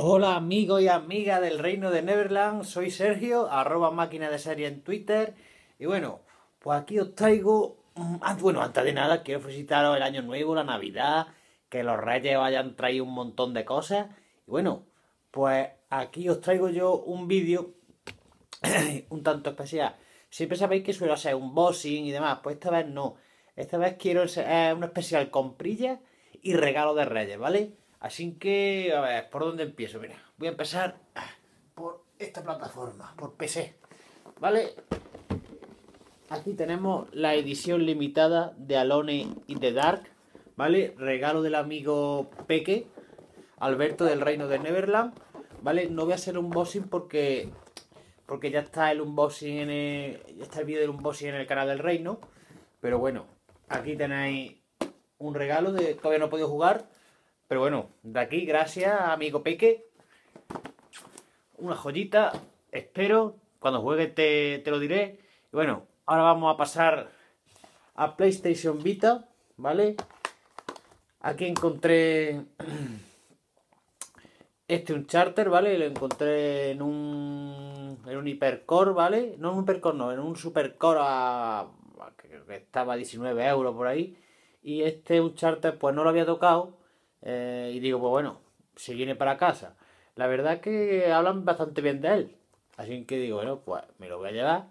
Hola amigos y amigas del reino de Neverland, soy Sergio, arroba máquina de serie en Twitter. Y bueno, pues aquí os traigo... Mm, bueno, antes de nada quiero felicitaros el año nuevo, la Navidad, que los reyes os hayan traído un montón de cosas. Y bueno, pues aquí os traigo yo un vídeo un tanto especial. Siempre sabéis que suelo hacer un bossing y demás, pues esta vez no. Esta vez quiero hacer eh, un especial comprilla y regalo de reyes, ¿vale? Así que, a ver, ¿por dónde empiezo? Mira, voy a empezar ah, por esta plataforma, por PC. ¿Vale? Aquí tenemos la edición limitada de Alone y the Dark, ¿vale? Regalo del amigo Peque, Alberto del Reino de Neverland, ¿vale? No voy a hacer unboxing porque porque ya está el unboxing está el vídeo del unboxing en el canal del Reino, pero bueno, aquí tenéis un regalo de todavía no he podido jugar, pero bueno, de aquí, gracias, amigo Peque. Una joyita, espero. Cuando juegues te, lo diré. Y bueno, ahora vamos a pasar a PlayStation Vita, ¿vale? Aquí encontré este un charter, ¿vale? Lo encontré en un, en un hipercore, ¿vale? No en un hipercore, no, en un supercore a, que estaba a 19 euros por ahí. Y este un charter, pues no lo había tocado eh, y digo, pues bueno, se viene para casa. La verdad que hablan bastante bien de él. Así que digo, bueno, pues me lo voy a llevar.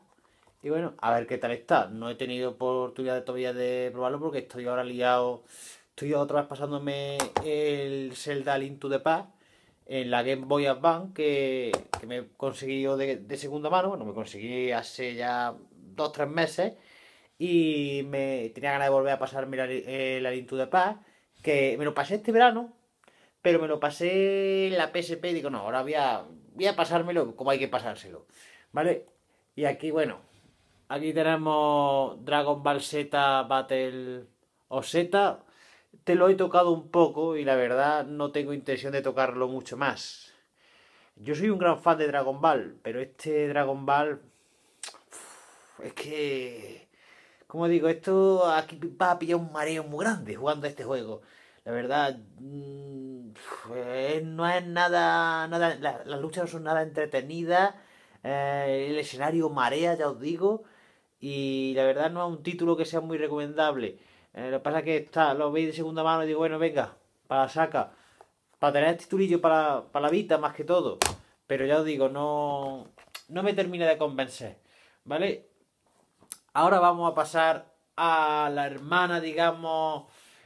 Y bueno, a ver qué tal está. No he tenido oportunidad todavía de probarlo porque estoy ahora liado. Estoy otra vez pasándome el Zelda Link to the Past en la Game Boy Advance que, me he conseguido de, segunda mano. Bueno, me conseguí hace ya dos tres meses. Y me tenía ganas de volver a pasarme la, eh, la Link to the Past que me lo pasé este verano, pero me lo pasé en la PSP y digo, no, ahora voy a, pasármelo como hay que pasárselo, ¿vale? Y aquí, bueno, aquí tenemos Dragon Ball Z Battle o Z. Te lo he tocado un poco y la verdad no tengo intención de tocarlo mucho más. Yo soy un gran fan de Dragon Ball, pero este Dragon Ball es que como digo, esto aquí va a pillar un mareo muy grande jugando a este juego. La verdad, mm, eh, no es nada, nada las luchas no son nada entretenidas, eh, el escenario marea, ya os digo, y la verdad no es un título que sea muy recomendable. Eh, lo que pasa es que está, lo veis de segunda mano y digo, bueno, venga, para saca, para tener el titulillo para, para la vida más que todo. Pero ya os digo, no, no me termina de convencer, ¿vale? Ahora vamos a pasar a la hermana, digamos,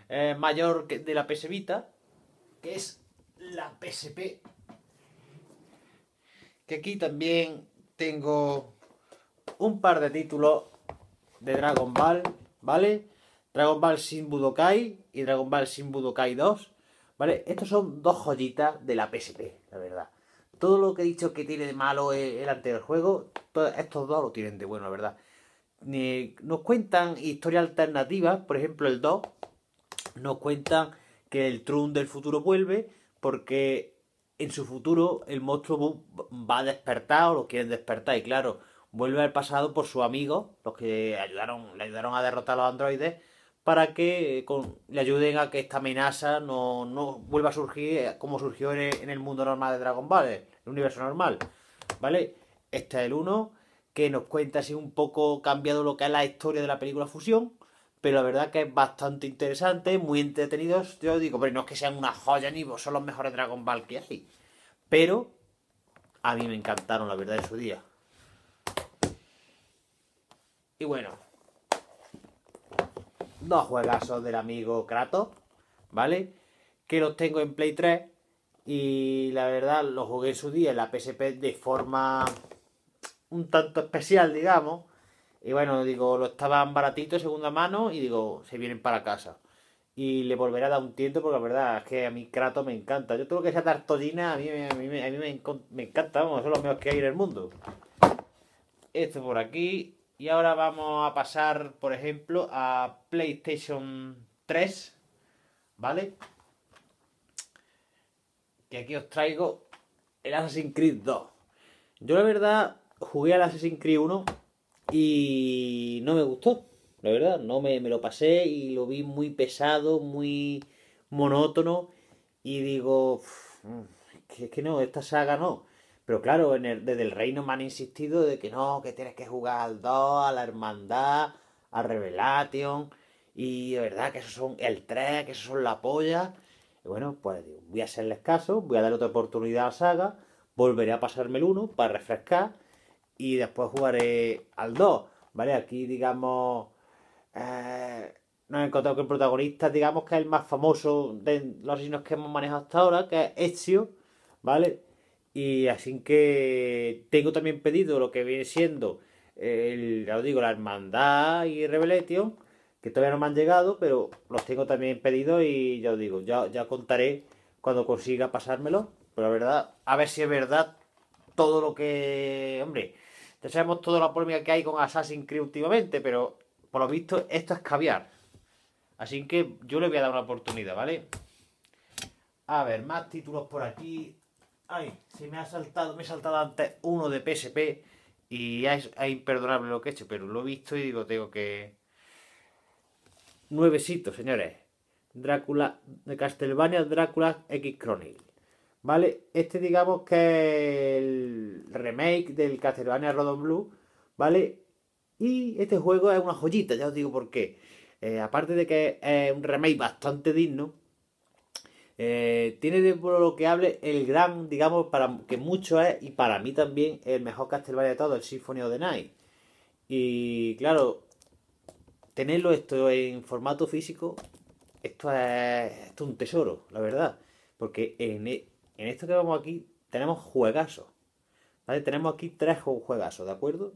eh, mayor de la PS que es la PSP. Que aquí también tengo un par de títulos de Dragon Ball, ¿vale? Dragon Ball Sin Budokai y Dragon Ball Sin Budokai 2, ¿vale? Estos son dos joyitas de la PSP, la verdad. Todo lo que he dicho que tiene de malo el anterior juego, estos dos lo tienen de bueno, la verdad nos cuentan historias alternativas, por ejemplo el 2, nos cuentan que el Trun del futuro vuelve porque en su futuro el monstruo va a despertar o lo quieren despertar y claro, vuelve al pasado por su amigo los que ayudaron, le ayudaron a derrotar a los androides para que eh, le ayuden a que esta amenaza no, vuelva a surgir eh, como surgió en el, mundo normal de Dragon Ball, el universo normal. ¿Vale? Este es el 1 que nos cuenta así un poco cambiado lo que es la historia de la película Fusión, pero la verdad que es bastante interesante, muy entretenidos. Yo digo, pero no es que sean una joya ni vos, son los mejores Dragon Ball que hay, pero a mí me encantaron, la verdad, en su día. Y bueno, dos juegazos del amigo Kratos, ¿vale? Que los tengo en Play 3 y la verdad los jugué en su día en la PSP de forma un tanto especial, digamos. Y bueno, digo, lo estaban baratito, segunda mano, y digo, se vienen para casa. Y le volverá a dar un tiento porque la verdad es que a mí Kratos me encanta. Yo creo que esa tartolina a mí, a a me, encanta, vamos, son los mejores que hay en el mundo. Esto por aquí. Y ahora vamos a pasar, por ejemplo, a PlayStation 3. ¿Vale? Que aquí os traigo el Assassin's Creed 2. Yo la verdad jugué al Assassin's Creed 1 y no me gustó, la verdad, no me, lo pasé y lo vi muy pesado, muy monótono y digo, que, no, esta saga no. Pero claro, desde el reino me han insistido de que no, que tienes que jugar al 2, a la hermandad, a Revelation y de verdad que esos son el 3, que esos son la polla. Y bueno, pues voy a hacerles caso, voy a dar otra oportunidad a la Saga, volveré a pasarme el 1 para refrescar y después jugaré al 2, ¿vale? Aquí, digamos, eh, nos he encontrado que el protagonista, digamos, que es el más famoso de los asesinos que hemos manejado hasta ahora, que es Ezio, ¿vale? Y así que tengo también pedido lo que viene siendo, el, ya os digo, la Hermandad y Revelation, que todavía no me han llegado, pero los tengo también pedidos y ya os digo, ya, ya contaré cuando consiga pasármelo. Pero la verdad, a ver si es verdad todo lo que. Hombre, ya sabemos toda la polémica que hay con Assassin's Creed últimamente, pero por lo visto esto es caviar. Así que yo le voy a dar una oportunidad, ¿vale? A ver, más títulos por aquí. Ay, se me ha saltado, me he saltado antes uno de PSP y es, imperdonable lo que he hecho, pero lo he visto y digo, tengo que... Nuevecito, señores. Drácula de Castlevania, Drácula X Chronicle. ¿vale? Este digamos que es el remake del Castlevania Rodon Blue, ¿vale? Y este juego es una joyita, ya os digo por qué. Eh, aparte de que es un remake bastante digno, eh, tiene de lo que hable el gran, digamos, para que mucho es, y para mí también, el mejor Castlevania de todo, el Symphony of the Night. Y claro, tenerlo esto en formato físico, esto es, esto es un tesoro, la verdad. Porque en, e, en esto que vamos aquí, tenemos juegazos. ¿Vale? Tenemos aquí tres juegazos, ¿de acuerdo?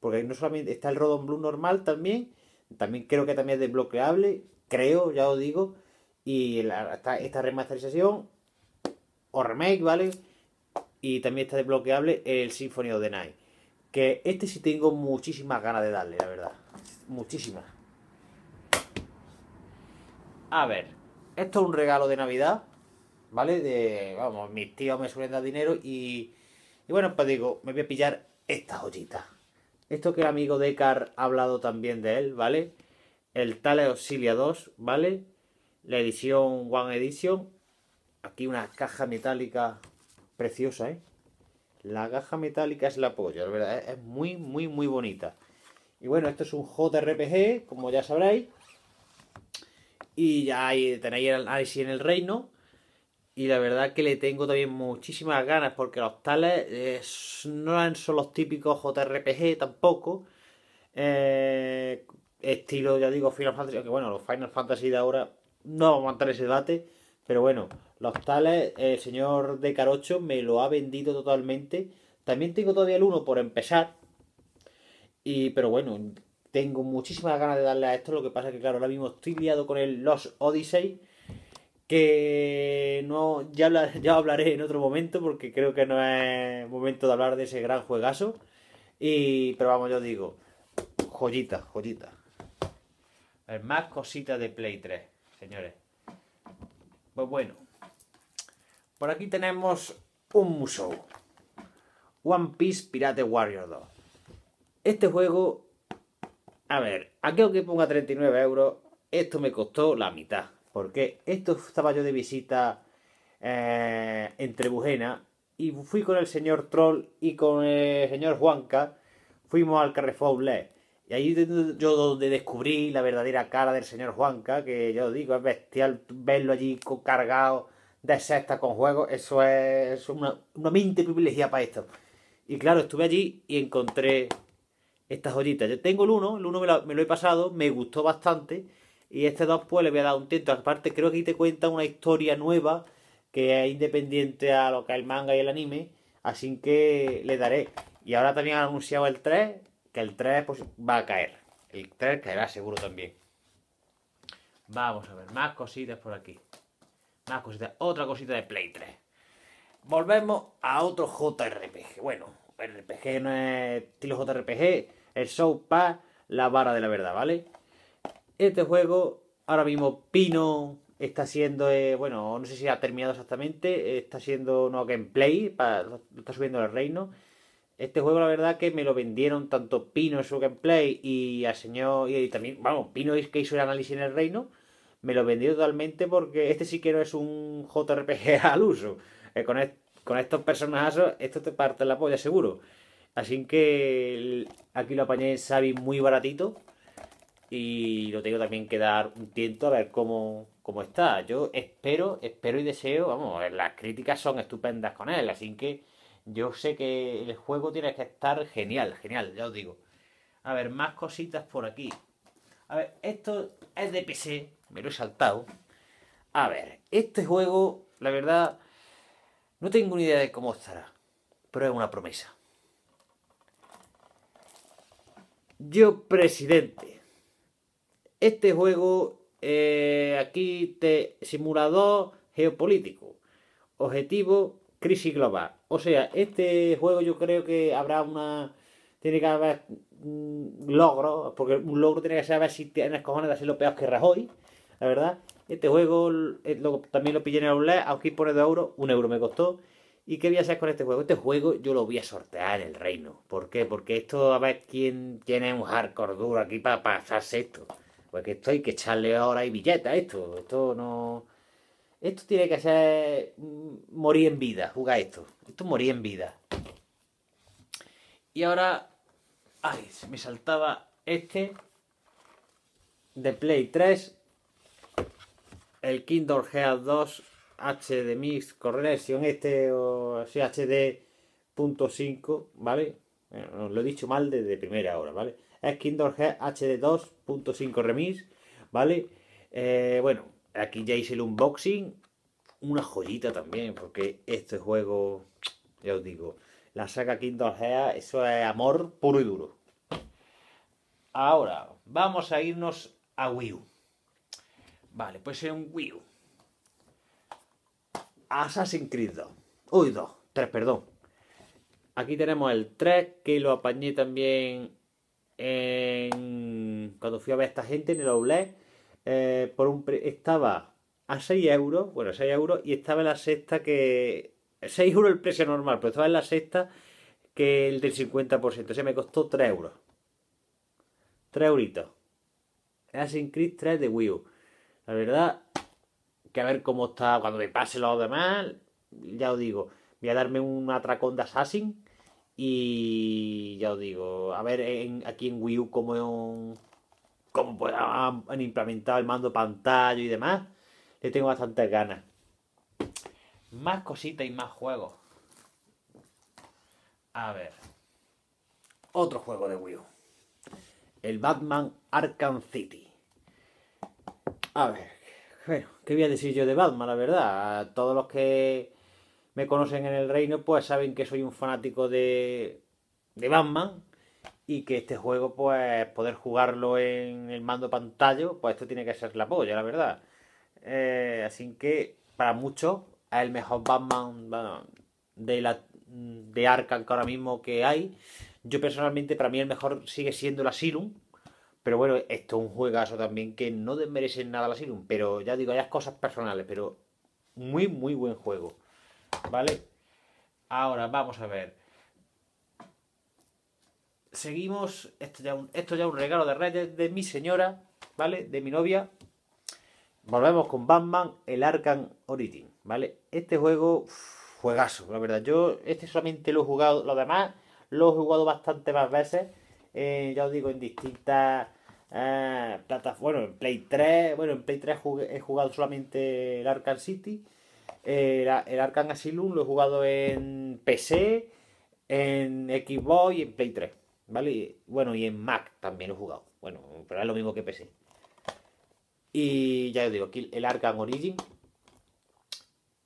Porque no solamente está el Rodon Blue normal también, también creo que también es desbloqueable, creo, ya os digo. Y esta remasterización o remake, ¿vale? Y también está desbloqueable el Symphony of the Night. Que este sí tengo muchísimas ganas de darle, la verdad. Muchísimas. A ver, esto es un regalo de Navidad ¿vale? De, vamos, mis tíos me suelen dar dinero y, y bueno, pues digo, me voy a pillar esta joyita. Esto que el amigo Dekar ha hablado también de él, ¿vale? El Tale Auxilia 2, ¿vale? La edición One Edition. Aquí una caja metálica preciosa, ¿eh? La caja metálica es la polla, la verdad. ¿eh? Es muy, muy, muy bonita. Y bueno, esto es un JRPG, como ya sabréis. Y ya ahí tenéis el análisis en el reino y la verdad que le tengo también muchísimas ganas porque los tales eh, no son los típicos JRPG tampoco. Eh, estilo, ya digo, Final Fantasy, aunque bueno, los Final Fantasy de ahora no vamos a ese debate, pero bueno, los tales, el señor de Carocho me lo ha vendido totalmente. También tengo todavía el 1 por empezar, y, pero bueno, tengo muchísimas ganas de darle a esto, lo que pasa es que claro, ahora mismo estoy liado con el Los Odyssey que no ya, ya hablaré en otro momento porque creo que no es momento de hablar de ese gran juegazo. Y, pero vamos, yo digo, joyita, joyita. más cositas de Play 3, señores. Pues bueno, por aquí tenemos un musou One Piece Pirate Warrior 2. Este juego, a ver, aquello que ponga 39 euros, esto me costó la mitad porque esto estaba yo de visita eh, entre en y fui con el señor Troll y con el señor Juanca. Fuimos al Carrefour Y ahí yo donde descubrí la verdadera cara del señor Juanca, que yo digo, es bestial verlo allí cargado de sexta con juegos. Eso es, una, mente privilegiada para esto. Y claro, estuve allí y encontré estas joyitas. Yo tengo el 1, el 1 me, lo he pasado, me gustó bastante. Y este 2 pues le voy a dar un tento. Aparte creo que aquí te cuenta una historia nueva que es independiente a lo que es el manga y el anime. Así que le daré. Y ahora también han anunciado el 3, que el 3 pues, va a caer. El 3 caerá seguro también. Vamos a ver, más cositas por aquí. Más cositas. Otra cosita de Play 3. Volvemos a otro JRPG. Bueno, RPG no es estilo JRPG. El Show Pass la vara de la verdad, ¿vale? este juego ahora mismo Pino está siendo, eh, bueno, no sé si ha terminado exactamente, está siendo un gameplay, para, está subiendo el reino. Este juego la verdad que me lo vendieron tanto Pino en su gameplay y al señor, y, también, vamos, Pino es que hizo el análisis en el reino, me lo vendió totalmente porque este sí que no es un JRPG al uso. Eh, con, estos personajes, esto te parte la polla seguro. Así que aquí lo apañé en Sabi muy baratito y lo tengo también que dar un tiento a ver cómo, cómo está. Yo espero, espero y deseo, vamos, las críticas son estupendas con él, así que yo sé que el juego tiene que estar genial, genial, ya os digo. A ver, más cositas por aquí. A ver, esto es de PC, me lo he saltado. A ver, este juego, la verdad, no tengo ni idea de cómo estará, pero es una promesa. Yo, presidente, este juego, eh, aquí te simulador geopolítico. Objetivo, crisis global. O sea, este juego yo creo que habrá una... Tiene que haber un mm, logro, porque un logro tiene que saber si tienes cojones de hacer lo peor que Rajoy, la verdad. Este juego eh, también lo pillé en el outlet, aquí pone 2 euros, 1 euro me costó. ¿Y qué voy a hacer con este juego? Este juego yo lo voy a sortear en el reino. ¿Por qué? Porque esto, a ver quién tiene un hardcore duro aquí para pasarse esto. Porque pues esto hay que echarle ahora y billeta esto. Esto no. Esto tiene que ser mm, morir en vida, jugar esto. Esto morir en vida. Y ahora. Ay, se me saltaba este. De Play 3. El Kindle Gear 2 HD Mix corrección este o HD.5, ¿vale? Eh, lo he dicho mal desde primera hora, ¿vale? es Kindle HD 2.5 Remix, ¿vale? Eh, bueno, aquí ya hice el unboxing, una joyita también, porque este juego, ya os digo, la saga Kindle Head. eso es amor puro y duro. Ahora, vamos a irnos a Wii U. Vale, pues en Wii U. Assassin's Creed 2. Uy, 2, 3, perdón. Aquí tenemos el 3, que lo apañé también en, cuando fui a ver a esta gente en el Outlet, eh, por un estaba a 6 euros, bueno, 6 euros, y estaba en la sexta que... 6 euros el precio normal, pero estaba en la sexta que el del 50%, o sea, me costó 3 euros. 3 euritos. Assassin's Creed 3 de Wii U. La verdad, que a ver cómo está, cuando me pase lo demás, ya os digo, voy a darme un atracón de y ya os digo, a ver aquí en Wii U cómo, cómo pues, han, implementado el mando pantalla y demás. Le tengo bastantes ganas. Más cositas y más juegos. A ver. Otro juego de Wii U. El Batman Arkham City. A ver. ¿qué voy a decir yo de Batman? La verdad, a todos los que me conocen en el reino, pues saben que soy un fanático de, de Batman y que este juego, pues poder jugarlo en el mando pantalla, pues esto tiene que ser la polla, la verdad. Eh, así que para muchos es el mejor Batman de, la, de Arkham que ahora mismo que hay. Yo personalmente, para mí el mejor sigue siendo la Asylum. Pero bueno, esto es un juegazo también que no desmerece nada la Asylum. Pero ya digo, hay cosas personales, pero muy, muy buen juego. ¿Vale? Ahora vamos a ver. Seguimos. Esto ya, es un regalo de Reyes de mi señora, ¿vale? De mi novia. Volvemos con Batman, el Arkham Origin, ¿vale? Este juego, juegazo, la verdad. Yo este solamente lo he jugado, lo demás lo he jugado bastante más veces. Eh, ya os digo, en distintas eh, plataformas. Bueno, en Play 3, bueno, en Play 3 he jugado solamente el Arkham City el, el Arkham Asylum lo he jugado en PC, en Xbox y en Play 3. ¿Vale? bueno, y en Mac también lo he jugado. Bueno, pero es lo mismo que PC. Y ya os digo, aquí el Arkham Origin.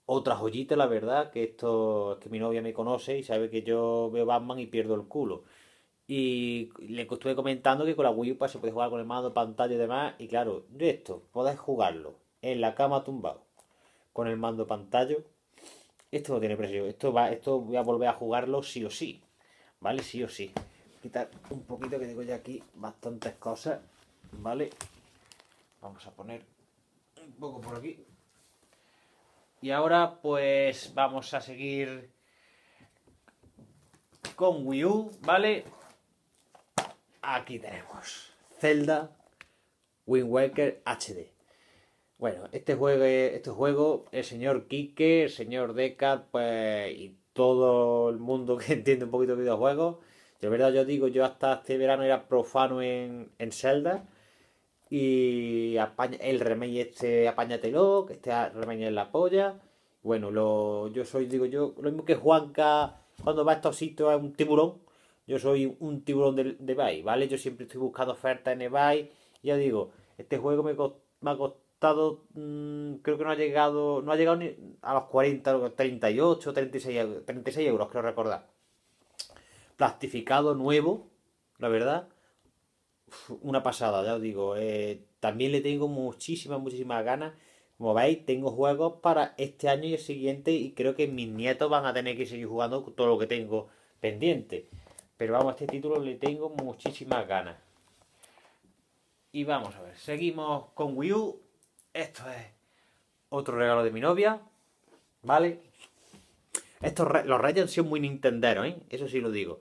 Otra joyita, la verdad, que esto es que mi novia me conoce y sabe que yo veo Batman y pierdo el culo. Y le estuve comentando que con la Wii U pues, se puede jugar con el mando, pantalla y demás. Y claro, esto, podés jugarlo en la cama tumbado con el mando pantalla. Esto no tiene precio. Esto, va, esto voy a volver a jugarlo sí o sí. ¿Vale? Sí o sí. Quitar un poquito que tengo ya aquí bastantes cosas. ¿Vale? Vamos a poner un poco por aquí. Y ahora pues vamos a seguir con Wii U, ¿vale? Aquí tenemos Zelda Wind Waker HD. Bueno, este juego, este juego, el señor Quique, el señor Deca, pues, y todo el mundo que entiende un poquito de videojuegos, de verdad yo digo, yo hasta este verano era profano en, en Zelda, y apaña, el remake este lo que este remake es la polla. Bueno, lo, yo soy, digo yo, lo mismo que Juanca cuando va a estos sitios es un tiburón, yo soy un tiburón de, de ¿vale? Yo siempre estoy buscando ofertas en eBay, ya digo, este juego me, me ha costado estado, mm, creo que no ha llegado, no ha llegado a los 40, 38, 36, 36 euros, creo recordar. Plastificado nuevo, la verdad, una pasada, ya os digo. Eh, también le tengo muchísimas, muchísimas ganas. Como veis, tengo juegos para este año y el siguiente y creo que mis nietos van a tener que seguir jugando todo lo que tengo pendiente. Pero vamos, a este título le tengo muchísimas ganas. Y vamos a ver, seguimos con Wii U esto es otro regalo de mi novia, ¿vale? Estos los Reyes son muy nintenderos, ¿eh? Eso sí lo digo.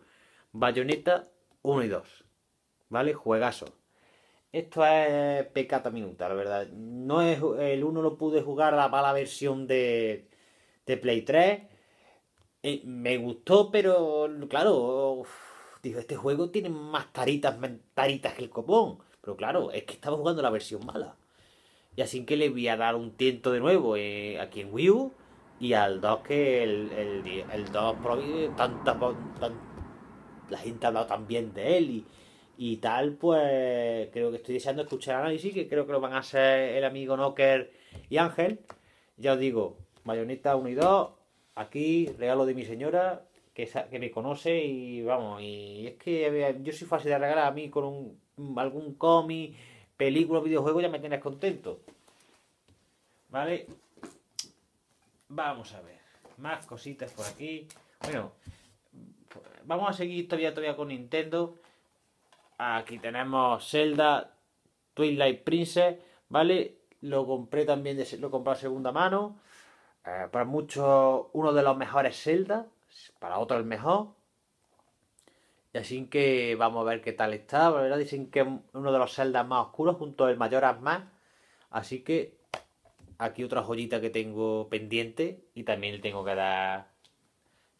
Bayonetta 1 y 2, ¿vale? Juegazo. Esto es pecata minuta, la verdad. No es, el 1 no pude jugar la mala versión de, Play 3. Eh, me gustó, pero claro, digo, este juego tiene más taritas, taritas que el copón. Pero claro, es que estaba jugando la versión mala. Y así que le voy a dar un tiento de nuevo eh, aquí en Wii U y al 2 que el, 2 tanta, la gente ha hablado tan bien de él y, tal, pues creo que estoy deseando escuchar análisis que creo que lo van a hacer el amigo Nocker y Ángel. Ya os digo, Mayoneta 1 y 2, aquí, regalo de mi señora, que, que me conoce y vamos, y es que eh, yo soy fácil de regalar a mí con un, algún cómic película videojuego ya me tienes contento. ¿Vale? Vamos a ver. Más cositas por aquí. Bueno, vamos a seguir todavía, todavía con Nintendo. Aquí tenemos Zelda Twilight Princess, ¿vale? Lo compré también, de, lo compré a segunda mano. Eh, para muchos, uno de los mejores Zelda. Para otros, el mejor. Así que vamos a ver qué tal está. dicen que es uno de los celdas más oscuros junto al mayor Asma. Así que aquí otra joyita que tengo pendiente y también le tengo que dar...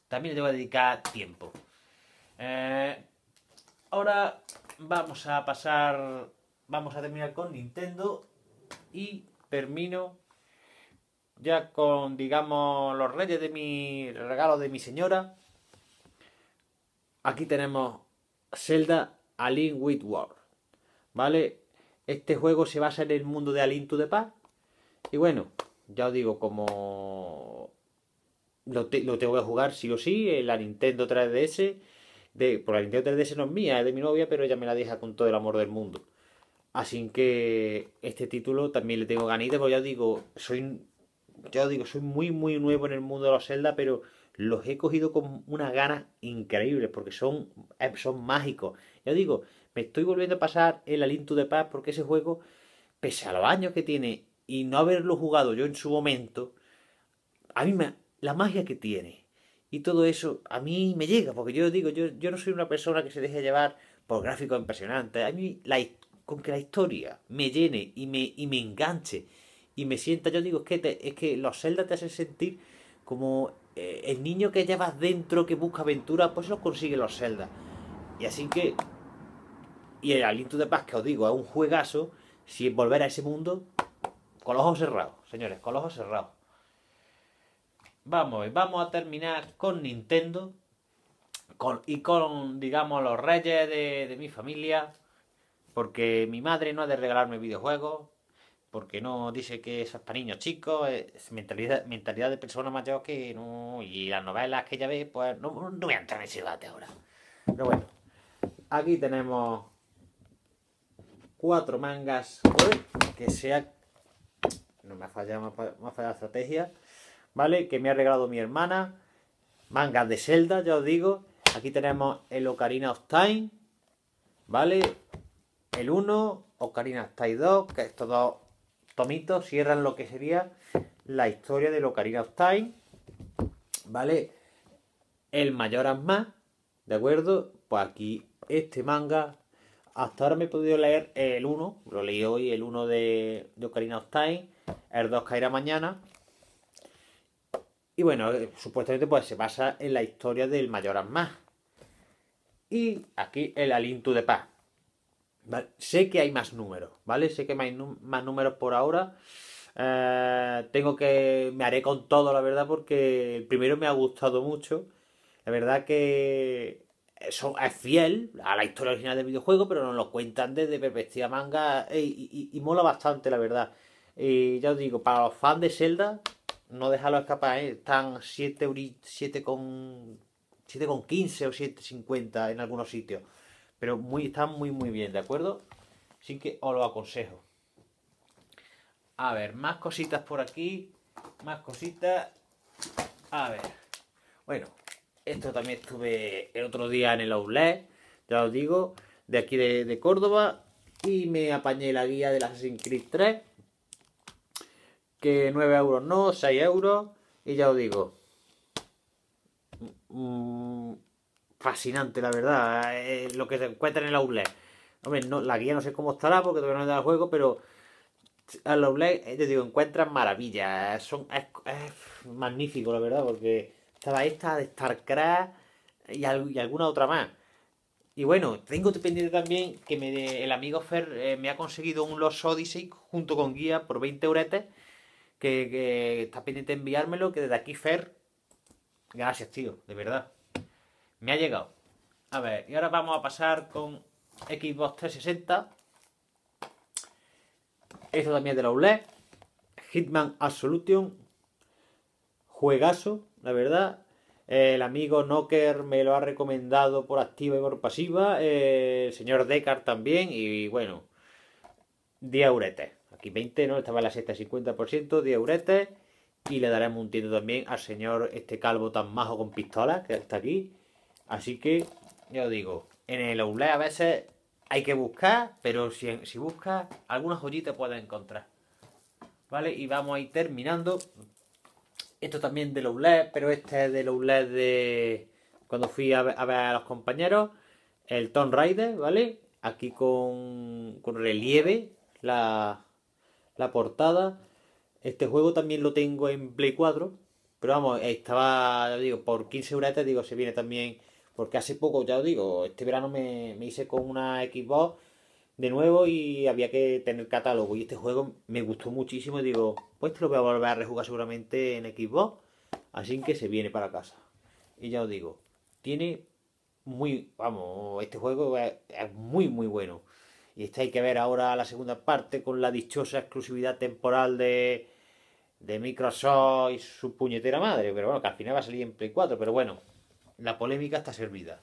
También le tengo que dedicar tiempo. Eh, ahora vamos a pasar... Vamos a terminar con Nintendo y termino ya con, digamos, los reyes de mi regalo de mi señora aquí tenemos Zelda A Link with World. ¿Vale? Este juego se basa en el mundo de A Link to the Y bueno, ya os digo, como lo, tengo que jugar sí o sí, en la Nintendo 3DS. De, por la Nintendo 3DS no es mía, es de mi novia, pero ella me la deja con todo el amor del mundo. Así que este título también le tengo ganito, porque ya os digo, soy, ya os digo, soy muy, muy nuevo en el mundo de la Zelda, pero los he cogido con una ganas increíble porque son, eh, son mágicos. Yo digo, me estoy volviendo a pasar el Aliento de Paz porque ese juego, pese a los años que tiene y no haberlo jugado yo en su momento, a mí me, la magia que tiene y todo eso a mí me llega porque yo digo, yo, yo no soy una persona que se deje llevar por gráficos impresionantes. A mí con que la historia me llene y me, y me enganche y me sienta, yo digo, es que, es que los Zelda te hacen sentir como eh, el niño que llevas dentro, que busca aventura, pues lo consigue los Zelda. Y así que, y el aliento de paz que os digo, es un juegazo, si volver a ese mundo, con los ojos cerrados, señores, con los ojos cerrados. Vamos, vamos a terminar con Nintendo con, y con, digamos, los reyes de, de mi familia, porque mi madre no ha de regalarme videojuegos, porque no dice que eso es para niños chicos, eh, es mentalidad, mentalidad de persona mayor que no, y las novelas que ella ve, pues no, voy a entrar en ese debate ahora. Pero bueno, aquí tenemos cuatro mangas que sea no me ha fallado, me ha fallado la estrategia, ¿vale? Que me ha regalado mi hermana, mangas de Zelda, ya os digo. Aquí tenemos el Ocarina of Time, ¿vale? El 1, Ocarina of Time 2, que estos dos tomitos cierran lo que sería la historia de Locarina of Time, ¿vale? El mayor más, ¿de acuerdo? Pues aquí este manga, hasta ahora me he podido leer el 1, lo leí hoy, el 1 de, Ocarina of Time, el 2 caerá mañana. Y bueno, eh, supuestamente pues se basa en la historia del mayor más. Y aquí el Alintu de Paz. Sé que hay más números, ¿vale? Sé que hay más números por ahora. Eh, tengo que. Me haré con todo, la verdad, porque el primero me ha gustado mucho. La verdad que. Eso es fiel a la historia original del videojuego, pero nos lo cuentan desde perspectiva manga eh, y, mola bastante, la verdad. Y ya os digo, para los fans de Zelda, no dejarlo escapar, ¿eh? están 7 con 7,15 o 7,50 en algunos sitios. Pero muy, están muy, muy bien, ¿de acuerdo? Así que os lo aconsejo. A ver, más cositas por aquí. Más cositas. A ver. Bueno, esto también estuve el otro día en el outlet. Ya os digo, de aquí de, de Córdoba. Y me apañé la guía del Assassin's Creed 3. Que 9 euros no, 6 euros. Y ya os digo. Mm, mm, fascinante, la verdad, eh, lo que se encuentra en el outlet. la guía no sé cómo estará porque todavía no he dado el juego, pero al outlet, eh, te digo, encuentras maravillas. Son, es, magnífico, la verdad, porque estaba esta de StarCraft y, alguna otra más. Y bueno, tengo pendiente también que me el amigo Fer eh, me ha conseguido un Los Odyssey junto con guía por 20 euretes. Que, está pendiente de enviármelo, que desde aquí Fer, gracias tío, de verdad. Me ha llegado. A ver, y ahora vamos a pasar con Xbox 360. Esto también es de la ULED. Hitman Absolution. Juegazo, la verdad. El amigo Knocker me lo ha recomendado por activa y por pasiva. El señor Deckard también. Y bueno, 10 Aquí 20, ¿no? Estaba en la sexta 50%, 10 URETES. Y le daremos un tiento también al señor este calvo tan majo con pistola que está aquí. Así que, ya os digo, en el outlet a veces hay que buscar, pero si, buscas, alguna joyita puedes encontrar. ¿Vale? Y vamos a ir terminando. Esto también del outlet, pero este es del outlet de cuando fui a ver, a los compañeros. El Tomb Raider, ¿vale? Aquí con, con relieve la, la portada. Este juego también lo tengo en Play 4. Pero vamos, estaba, digo, por 15 euros, digo, se viene también porque hace poco, ya os digo, este verano me, hice con una Xbox de nuevo y había que tener catálogo. Y este juego me gustó muchísimo y digo, pues lo voy a volver a rejugar seguramente en Xbox. Así que se viene para casa. Y ya os digo, tiene muy, vamos, este juego es, muy, muy bueno. Y este hay que ver ahora la segunda parte con la dichosa exclusividad temporal de, de Microsoft y su puñetera madre. Pero bueno, que al final va a salir en Play 4. Pero bueno, la polémica está servida.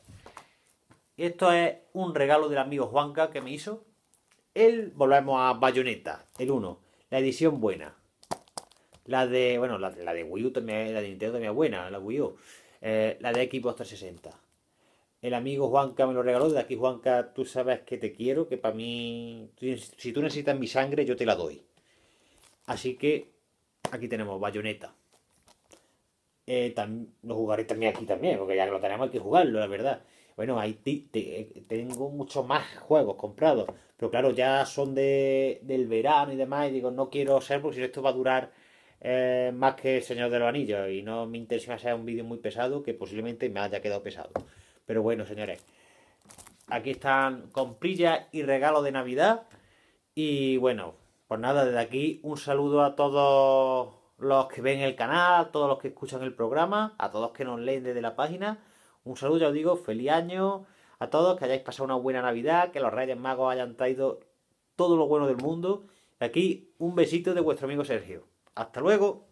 Y Esto es un regalo del amigo Juanca que me hizo. El, volvemos a Bayonetta, el 1, la edición buena. La de, bueno, la, de Wii U también, la de Nintendo también es buena, la Wii U. Eh, la de Xbox 360. El amigo Juanca me lo regaló. De aquí, Juanca, tú sabes que te quiero, que para mí, si tú necesitas mi sangre, yo te la doy. Así que aquí tenemos bayoneta eh, lo jugaré también aquí también, porque ya lo tenemos que jugarlo, la verdad. Bueno, ahí eh, tengo muchos más juegos comprados, pero claro, ya son del verano y demás, y digo, no quiero ser, porque si esto va a durar eh, más que el Señor de los Anillos, y no me interesa sea un vídeo muy pesado, que posiblemente me haya quedado pesado. Pero bueno, señores, aquí están comprillas y regalo de Navidad, y bueno, pues nada, desde aquí un saludo a todos los que ven el canal, todos los que escuchan el programa, a todos que nos leen desde la página. Un saludo, ya os digo, feliz año a todos, que hayáis pasado una buena Navidad, que los Reyes Magos hayan traído todo lo bueno del mundo. y Aquí un besito de vuestro amigo Sergio. Hasta luego.